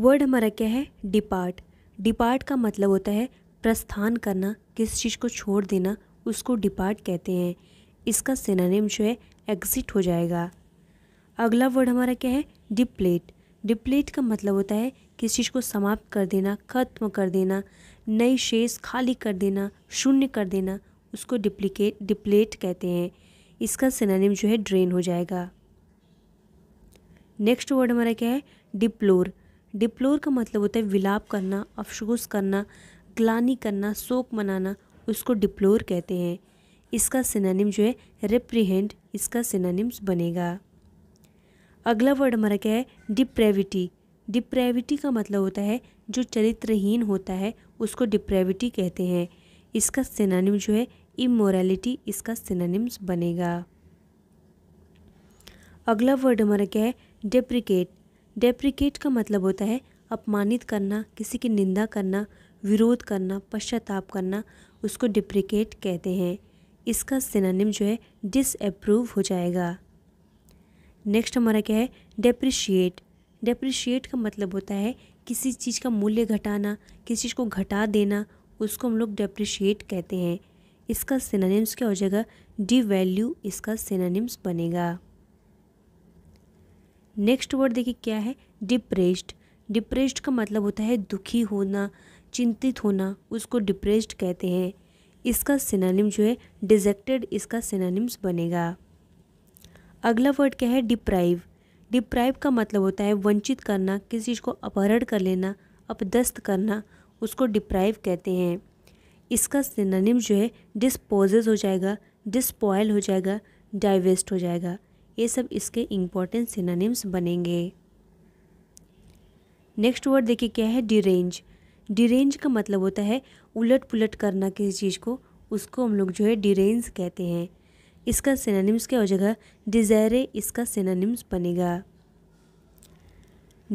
word हमारा क्या है डिपार्ट डिपार्ट का मतलब होता है प्रस्थान करना किस चीज़ को छोड़ देना उसको डिपार्ट कहते हैं इसका सिनानिम जो है एग्ज़िट हो जाएगा अगला वर्ड हमारा क्या है डिप्लेट डिप्लेट का मतलब होता है किस चीज़ को समाप्त कर देना ख़त्म कर देना नई शेष खाली कर देना शून्य कर देना उसको डिप्लिकेट डिप्लेट कहते हैं इसका सिनानिम जो है ड्रेन हो जाएगा नेक्स्ट वर्ड हमारा क्या है डिप्लोर डिप्लोर का मतलब होता है विलाप करना अफसोस करना ग्लानी करना शोक मनाना उसको डिप्लोर कहते हैं इसका सिनानिम जो है रिप्रीहेंड इसका सिनानिम्स बनेगा अगला वर्ड हमारा क्या है डिप्रेविटी डिप्रेविटी का मतलब होता है जो चरित्रहीन होता है उसको डिप्रेविटी कहते हैं इसका सिनानिम जो है इमोरलिटी इसका सिनानिम्स बनेगा अगला वर्ड हमारा क्या है डिप्रिकेट डेप्रिकेट का मतलब होता है अपमानित करना किसी की निंदा करना विरोध करना पश्चाताप करना उसको डिप्रिकेट कहते हैं इसका सिनानिम जो है डिसअप्रूव हो जाएगा नेक्स्ट हमारा क्या है डेप्रिशिएट डेप्रिशिएट का मतलब होता है किसी चीज़ का मूल्य घटाना किसी चीज़ को घटा देना उसको हम लोग डेप्रिशिएट कहते हैं इसका सिनानिम्स क्या हो जाएगा डी वैल्यू इसका सिनानिम्स बनेगा नेक्स्ट वर्ड देखिए क्या है डिप्रेस्ड डिप्रेस्ड का मतलब होता है दुखी होना चिंतित होना उसको डिप्रेस्ड कहते हैं इसका सिनानिम जो है डिजेक्टेड इसका सिनानिम्स बनेगा अगला वर्ड क्या है डिप्राइव डिप्राइव का मतलब होता है वंचित करना किसी चीज़ को अपहरण कर लेना अपदस्त करना उसको डिप्राइव कहते हैं इसका सिनानिम जो है डिस्पोजेज हो जाएगा डिस्पॉयल हो जाएगा डाइवेस्ट हो जाएगा ये सब इसके इम्पोर्टेंट सिनानिम्स बनेंगे नेक्स्ट वर्ड देखिए क्या है डिरेंज डिरेंज का मतलब होता है उलट पुलट करना किसी चीज़ को उसको हम लोग जो है डिरेंज कहते हैं इसका सिनानिम्स क्या हो जाएगा डिज़ायरे इसका सिनानिम्स बनेगा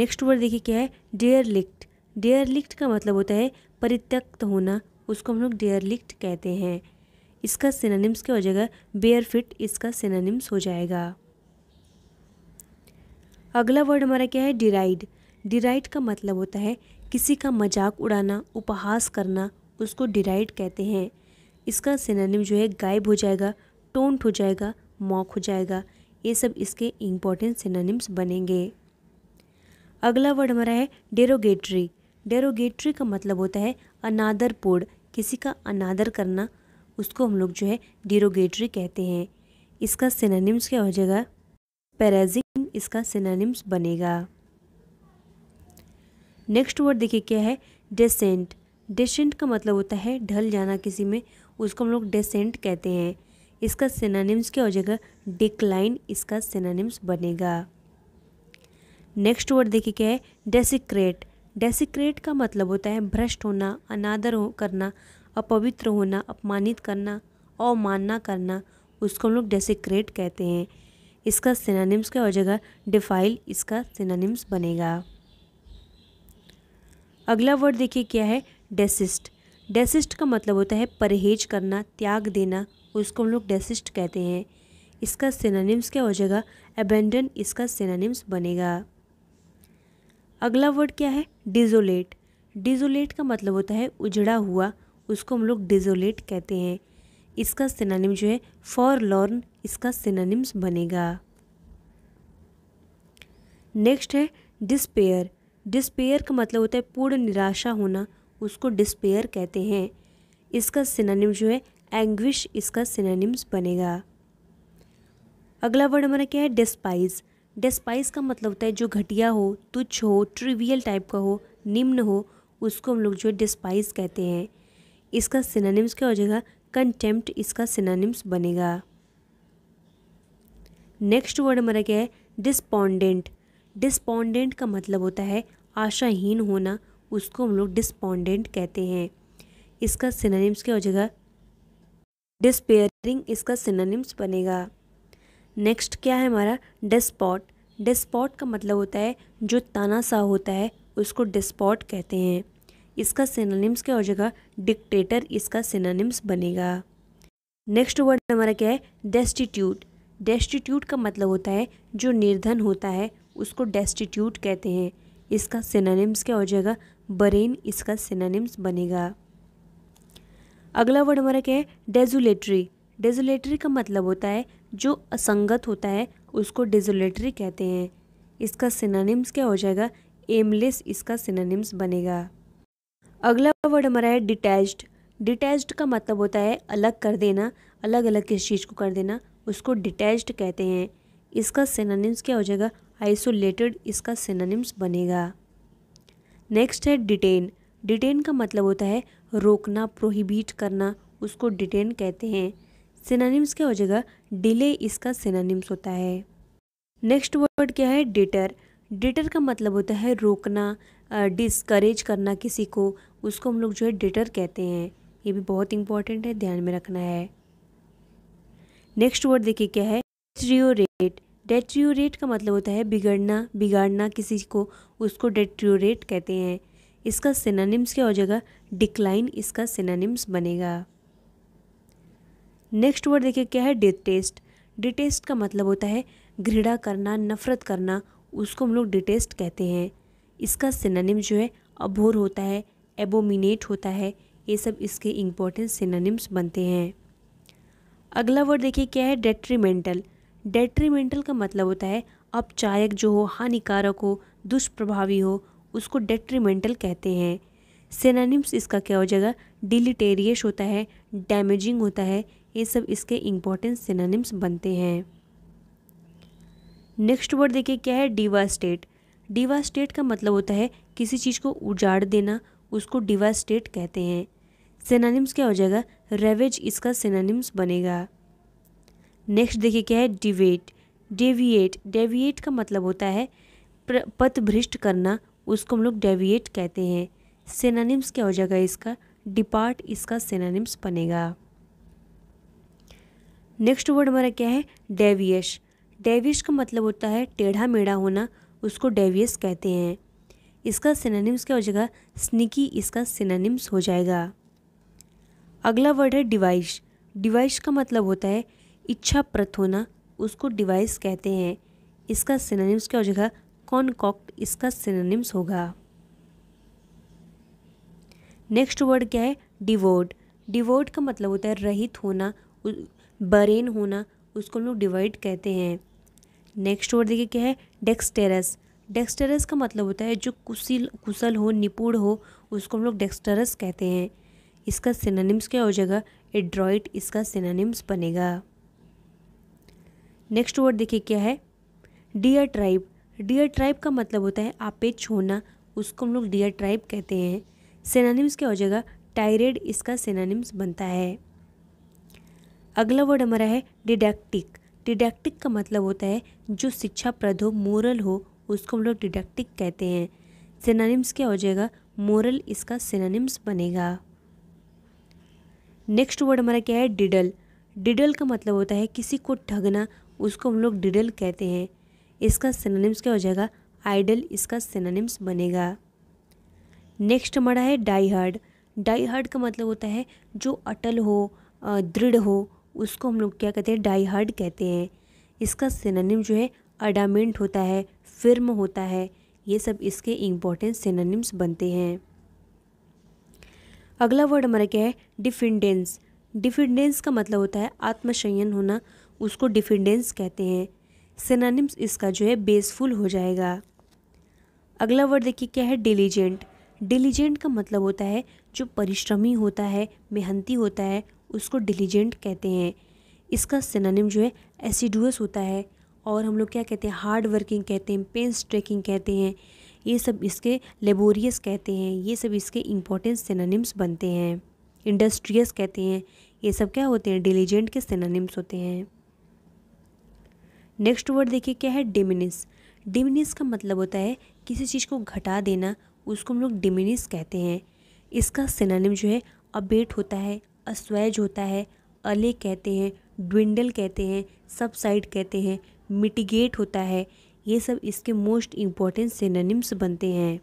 नेक्स्ट वर्ड देखिए क्या है डेयर लिक्ट डेयर लिक्ट का मतलब होता है परित्यक्त होना उसको हम लोग डेयर लिक्ट कहते हैं इसका सिनानिम्स क्या हो जाएगा बेयर फिट इसका सिनानिम्स हो जाएगा अगला वर्ड हमारा क्या है डिराइड डिराइड का मतलब होता है किसी का मजाक उड़ाना उपहास करना उसको डिराइड कहते हैं इसका सिनोनिम जो है गायब हो जाएगा टोंट हो जाएगा मॉक हो जाएगा ये सब इसके इम्पॉर्टेंट सिनोनिम्स बनेंगे अगला वर्ड हमारा है डेरोगेटरी डेरोगेटरी का मतलब होता है अनादर पोड किसी का अनादर करना उसको हम लोग जो है डेरोगेटरी कहते हैं इसका सिनोनिम्स क्या हो जाएगा पेरेजिन इसका सिनानिम्स बनेगा नेक्स्ट वर्ड देखिए क्या है डेसेंट डेसेंट का मतलब होता है ढल जाना किसी में उसको हम लोग डेसेंट कहते हैं इसका सिनानिम्स क्या हो जाएगा डिक्लाइन इसका सिनानिम्स बनेगा नेक्स्ट वर्ड देखिए क्या है डेसिक्रेट डेसिक्रेट का मतलब होता है भ्रष्ट होना अनादर हो करना अपवित्र होना अपमानित करना अवमानना करना उसको हम लोग डेसिक्रेट कहते हैं इसका सिनानिम्स क्या हो जाएगा डिफाइल इसका सिनानिम्स बनेगा अगला वर्ड देखिए क्या है डेसिस्ट डेसिस्ट का मतलब होता है परहेज करना त्याग देना उसको हम लोग डेसिस्ट कहते हैं इसका सिनानिम्स क्या हो जाएगा एबेंडन इसका सिनानिम्स बनेगा अगला वर्ड क्या है डिजोलेट डिजोलेट का मतलब होता है उजड़ा हुआ उसको हम लोग डिजोलेट कहते हैं इसका सिनानिम जो है फॉर लॉर्न इसका सिनानिम्स बनेगा नेक्स्ट है डिस्पेयर डिस्पेयर का मतलब होता है पूर्ण निराशा होना उसको डिस्पेयर कहते हैं इसका सिनानिम जो है एंग्विश इसका सिनानिम्स बनेगा अगला वर्ड हमारा क्या है डिस्पाइज डिस्पाइज का मतलब होता है जो घटिया हो तुच्छ हो ट्रिवियल टाइप का हो निम्न हो उसको हम लोग जो है डिस्पाइज कहते हैं इसका सिनानिम्स क्या हो जाएगा कंटेम्प्ट इसका सिनानिम्स बनेगा नेक्स्ट वर्ड हमारा क्या है डिस्पोंडेंट डिस्पोंडेंट का मतलब होता है आशाहीन होना उसको हम लोग डिस्पोंडेंट कहते हैं इसका सिनानिम्स क्या हो जाएगा डिस्पेयरिंग इसका सिनानिम्स बनेगा नेक्स्ट क्या है हमारा डिस्पॉट डिस्पॉट का मतलब होता है जो तानाशाह होता है उसको डिस्पॉट कहते हैं इसका सिनोनिम्स क्या हो जाएगा डिक्टेटर इसका सिनोनिम्स बनेगा नेक्स्ट वर्ड हमारा क्या है डेस्टिट्यूट डेस्टिट्यूट का मतलब होता है जो निर्धन होता है उसको डेस्टिट्यूट कहते हैं इसका सिनोनिम्स क्या हो जाएगा बरेन इसका सिनोनिम्स बनेगा अगला वर्ड हमारा क्या है डेजुलेटरी डेजुलेटरी का मतलब होता है जो असंगत होता है उसको डेजुलेटरी कहते हैं इसका सिनोनिम्स क्या हो जाएगा एमलेस इसका सिनोनिम्स बनेगा अगला वर्ड हमारा है डिटैच्ड डिटैच्ड का मतलब होता है अलग कर देना अलग अलग किस चीज़ को कर देना उसको डिटैच्ड कहते हैं इसका सेनानिम्स क्या हो जाएगा आइसोलेटेड इसका सेनानिम्स बनेगा नेक्स्ट है डिटेन डिटेन का मतलब होता है रोकना प्रोहिबिट करना उसको डिटेन कहते हैं सेनानिम्स क्या हो जाएगा डिले इसका सेनानिम्स होता है नेक्स्ट वर्ड क्या है डिटर डिटर का मतलब होता है रोकना डिस्करेज करना किसी को उसको हम लोग जो है डिटर कहते हैं ये भी बहुत इंपॉर्टेंट है ध्यान में रखना है नेक्स्ट वर्ड देखिए क्या है डेट्रियोरेट डेट्रियोरेट का मतलब होता है बिगड़ना बिगाड़ना किसी को उसको डेट्रियोरेट कहते हैं इसका सिनानिम्स क्या हो जाएगा डिक्लाइन इसका सिनानिम्स बनेगा नेक्स्ट वर्ड देखिए क्या है डिटेस्ट डिटेस्ट का मतलब होता है घृणा करना नफरत करना उसको हम लोग डिटेस्ट कहते हैं इसका सिनानिम जो है अभोर होता है एबोमिनेट होता है ये सब इसके इम्पोर्टेंट सिनोनिम्स बनते हैं अगला वर्ड देखिए क्या है डेट्रीमेंटल डेट्रीमेंटल का मतलब होता है अपचायक जो हो हानिकारक हो दुष्प्रभावी हो उसको डेट्रीमेंटल कहते हैं सेनानिम्स इसका क्या हो जाएगा डिलीटेरियस होता है डैमेजिंग होता है ये सब इसके इम्पोर्टेंट सेनानिम्स बनते हैं नेक्स्ट वर्ड देखिए क्या है डिवास्टेट डिवास्टेट का मतलब होता है किसी चीज़ को उजाड़ देना उसको डिवास्टेट कहते हैं सेनानिम्स क्या हो जाएगा रेवेज इसका सेनानिम्स बनेगा नेक्स्ट देखिए क्या है डिवेट डेविएट डेविएट का मतलब होता है पथभ्रष्ट करना उसको हम लोग डेविएट कहते हैं सेनानिम्स क्या हो जाएगा इसका डिपार्ट इसका सेनानिम्स बनेगा नेक्स्ट वर्ड हमारा क्या है डेवियश डेवियश का मतलब होता है टेढ़ा मेढ़ा होना उसको डेवियस कहते हैं इसका सिनानिम्स क्या हो जाएगा स्निकी इसका सिनानिम्स हो जाएगा अगला वर्ड है डिवाइस डिवाइस का मतलब होता है इच्छा प्रत होना उसको डिवाइस कहते हैं इसका सिनानिम्स क्या हो जाएगा कॉनकॉक्ट इसका सिनानिम्स होगा नेक्स्ट वर्ड क्या है डिवोर्ड डिवोर्ड का मतलब होता है रहित होना बरेन होना उसको हम लोग डिवाइड कहते हैं नेक्स्ट वर्ड देखिए क्या है डेक्सटेरस डेक्स्टरस का मतलब होता है जो कुशल कुशल हो निपुण हो उसको हम लोग डेक्स्टरस कहते हैं इसका सिनानिम्स क्या हो जाएगा एड्रॉइड इसका सिनानिम्स बनेगा नेक्स्ट वर्ड देखिए क्या है डियर ट्राइब डियर ट्राइब का मतलब होता है आपेच होना उसको हम लोग डियर ट्राइब कहते हैं सेनानिम्स क्या हो जाएगा टायरेड इसका सेनानिम्स बनता है अगला वर्ड हमारा है डिडेक्टिक डिडेक्टिक का मतलब होता है जो शिक्षाप्रद हो मोरल हो उसको हम लोग डिडक्टिक कहते हैं सिनानिम्स क्या हो जाएगा मोरल इसका सिनानिम्स बनेगा नेक्स्ट वर्ड हमारा क्या है डिडल डिडल का मतलब होता है किसी को ठगना उसको हम लोग डिडल कहते हैं इसका सिनानिम्स क्या हो जाएगा आइडल इसका सिनानिम्स बनेगा नेक्स्ट हमारा है डाई हार्ड डाई हार्ड का मतलब होता है जो अटल हो दृढ़ हो उसको हम लोग क्या कहते हैं डाई हार्ड कहते हैं इसका सिनानिम जो है अडामेंट होता है फिर्म होता है ये सब इसके इम्पोर्टेंट सिनोनिम्स बनते हैं अगला वर्ड हमारा क्या है डिफिडेंस डिफिडेंस का मतलब होता है आत्मसंयन होना उसको डिफिडेंस कहते हैं सिनानिम्स इसका जो है बेसफुल हो जाएगा अगला वर्ड देखिए क्या है डिलीजेंट डिलीजेंट का मतलब होता है जो परिश्रमी होता है मेहनती होता है उसको डिलीजेंट कहते हैं इसका सिनानिम जो है एसिडुअस होता है और हम लोग क्या कहते हैं हार्ड वर्किंग कहते हैं पेन स्ट्रेकिंग कहते हैं ये सब इसके लेबोरियस कहते हैं ये सब इसके इम्पोर्टेंस सेनानिम्स बनते हैं इंडस्ट्रियस कहते हैं ये सब क्या होते हैं डिलीजेंट के सेनानिम्स होते हैं नेक्स्ट वर्ड देखिए क्या है डिमिनिस डिमिनिस का मतलब होता है किसी चीज़ को घटा देना उसको हम लोग डिमिनिस कहते हैं इसका सेनानिम जो है अबेट होता है अस्वैज होता है अले कहते हैं ड्विंडल कहते हैं सबसाइड कहते हैं मिटिगेट होता है ये सब इसके मोस्ट इम्पॉर्टेंट सेनानिम्स बनते हैं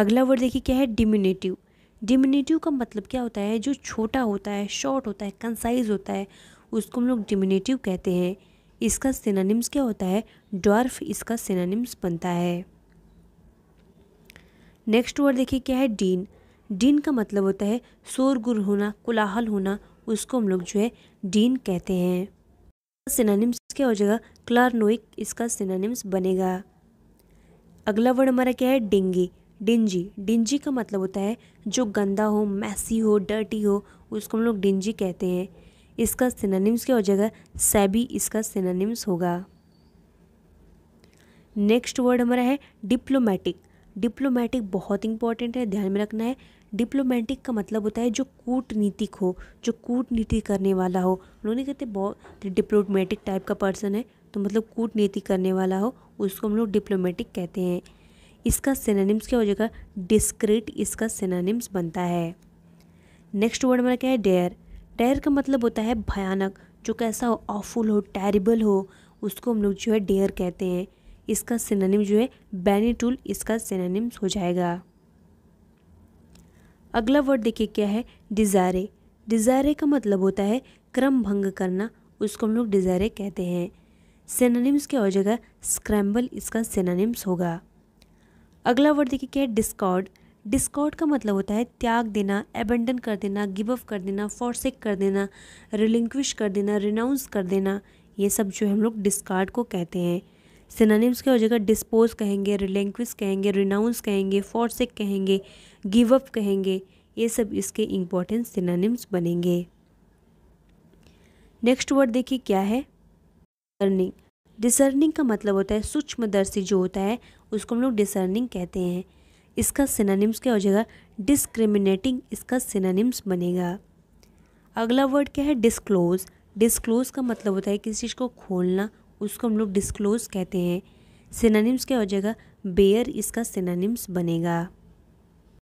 अगला वर्ड देखिए क्या है डिमिनेटिव डिमिनेटिव का मतलब क्या होता है जो छोटा होता है शॉर्ट होता है कंसाइज होता है उसको हम लोग डिमिनेटिव कहते हैं इसका सेनानिम्स क्या होता है डॉर्फ इसका सेनानिम्स बनता है नेक्स्ट वर्ड देखिए क्या है डीन डीन का मतलब होता है शोरगुर होना कोलाहल होना उसको हम लोग जो है डीन कहते हैं सेनानिम्स इसके और जगह क्लारनोइक इसका सिनोनिम्स बनेगा अगला वर्ड हमारा क्या है डिंगी डिंजी डिंजी का मतलब होता है जो गंदा हो मैसी हो डर्टी हो उसको हम लोग डिंजी कहते हैं इसका सिनोनिम्स क्या हो जाएगा सैबी इसका सिनोनिम्स होगा नेक्स्ट वर्ड हमारा है डिप्लोमेटिक डिप्लोमेटिक बहुत इंपॉर्टेंट है ध्यान में रखना है डिप्लोमेटिक का मतलब होता है जो कूटनीतिक हो जो कूटनीति करने वाला हो हम नहीं कहते बहुत डिप्लोमेटिक टाइप का पर्सन है तो मतलब कूटनीति करने वाला हो उसको हम लोग डिप्लोमेटिक कहते हैं इसका सेनानिम्स क्या हो जाएगा डिस्क्रिट इसका सेनानिम्स बनता है नेक्स्ट वर्ड हमारा क्या है डेयर डेयर का मतलब होता है भयानक जो कैसा हो ऑफुल हो टेरिबल हो उसको हम लोग जो है डेयर कहते हैं इसका सिनोनिम जो है टूल इसका सिनोनिम्स हो जाएगा अगला वर्ड देखिए क्या है डिज़ायरे डिज़ायरे का मतलब होता है क्रम भंग करना उसको हम लोग डिज़ायरे कहते हैं सेनानिम्स की और जगह स्क्रैम्बल इसका सेनानिम्स होगा अगला वर्ड देखिए क्या है डिस्कॉर्ड डिस्कॉर्ड का मतलब होता है त्याग देना एबेंडन कर देना गिव अप कर देना फॉरसेक कर देना रिलिंक्विश कर देना रिनाउंस कर देना ये सब जो हम लोग डिस्कार्ड को कहते हैं सिनानिम्स की जगह डिस्पोज कहेंगे रिलेंक्विस कहेंगे रिनाउंस कहेंगे फॉरसिक कहेंगे गिव अप कहेंगे ये सब इसके इम्पॉर्टेंट सिनानिम्स बनेंगे नेक्स्ट वर्ड देखिए क्या है डिसर्निंग डिसर्निंग का मतलब होता है सूक्ष्मदर्शी जो होता है उसको हम लोग डिसर्निंग कहते हैं इसका सिनानिम्स क्या हो जाएगा डिस्क्रिमिनेटिंग इसका सिनानिम्स बनेगा अगला वर्ड क्या है डिस्क्लोज डिस्क्लोज का मतलब होता है किसी चीज़ को खोलना उसको हम लोग डिस्क्लोज कहते हैं सिनानिम्स के और जगह बेयर इसका सिनानिम्स बनेगा